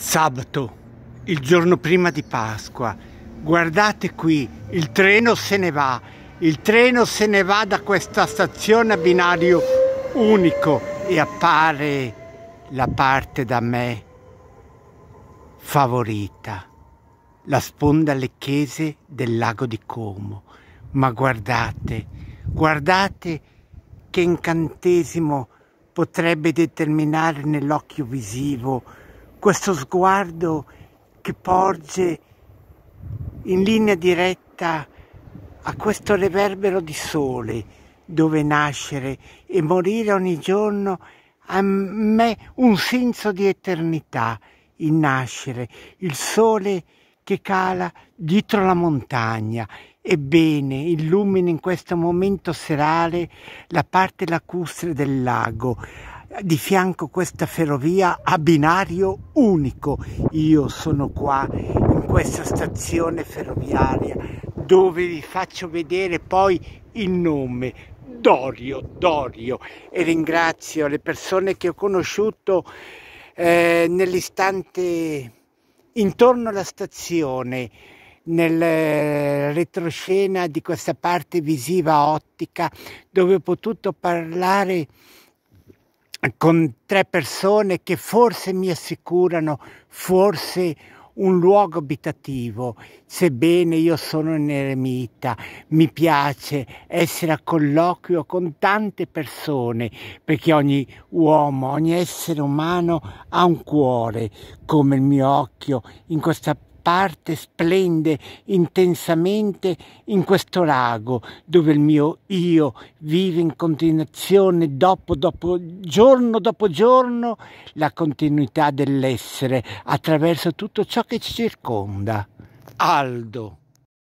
Sabato, il giorno prima di Pasqua. Guardate qui, il treno se ne va. Il treno se ne va da questa stazione a binario unico e appare la parte da me favorita, la sponda lecchese del lago di Como. Ma guardate, guardate che incantesimo potrebbe determinare nell'occhio visivo questo sguardo che porge in linea diretta a questo reverbero di sole dove nascere e morire ogni giorno a me un senso di eternità in nascere, il sole che cala dietro la montagna Ebbene, illumina in questo momento serale la parte lacustre del lago, di fianco questa ferrovia a binario unico. Io sono qua in questa stazione ferroviaria dove vi faccio vedere poi il nome Dorio, Dorio e ringrazio le persone che ho conosciuto eh, nell'istante intorno alla stazione nel eh, retroscena di questa parte visiva ottica dove ho potuto parlare con tre persone che forse mi assicurano, forse un luogo abitativo, sebbene io sono un eremita, mi piace essere a colloquio con tante persone, perché ogni uomo, ogni essere umano ha un cuore, come il mio occhio in questa parte splende intensamente in questo lago dove il mio io vive in continuazione dopo, dopo giorno dopo giorno la continuità dell'essere attraverso tutto ciò che ci circonda. Aldo.